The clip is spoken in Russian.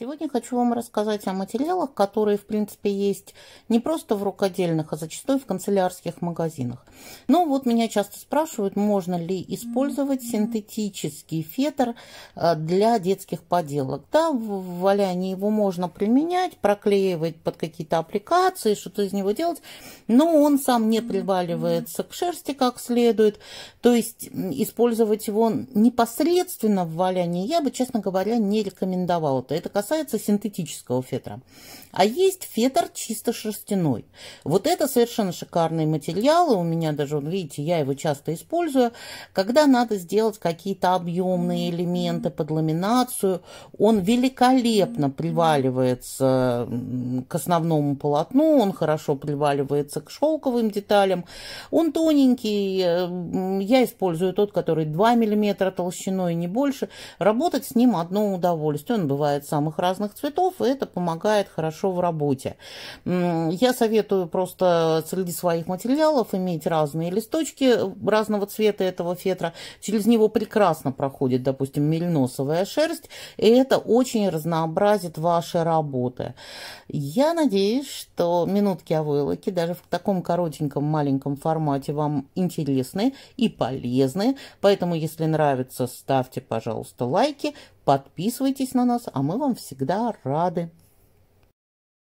Сегодня хочу вам рассказать о материалах, которые, в принципе, есть не просто в рукодельных, а зачастую в канцелярских магазинах. Ну вот меня часто спрашивают, можно ли использовать синтетический фетр э, для детских поделок. Да, в валянии его можно применять, проклеивать под какие-то аппликации, что-то из него делать, но он сам не приваливается к шерсти как следует. То есть использовать его непосредственно в валянии я бы, честно говоря, не рекомендовала. Это касается касается синтетического фетра. А есть фетр чисто шерстяной. Вот это совершенно шикарные материалы. У меня даже, вот видите, я его часто использую. Когда надо сделать какие-то объемные элементы под ламинацию, он великолепно приваливается к основному полотну, он хорошо приваливается к шелковым деталям. Он тоненький. Э, я использую тот, который 2 мм толщиной, не больше. Работать с ним одно удовольствие. Он бывает самых самых разных цветов, и это помогает хорошо в работе. Я советую просто среди своих материалов иметь разные листочки разного цвета этого фетра. Через него прекрасно проходит, допустим, мельносовая шерсть, и это очень разнообразит ваши работы. Я надеюсь, что минутки о войлоке даже в таком коротеньком маленьком формате вам интересны и полезны, поэтому если нравится, ставьте, пожалуйста, лайки, Подписывайтесь на нас, а мы вам всегда рады.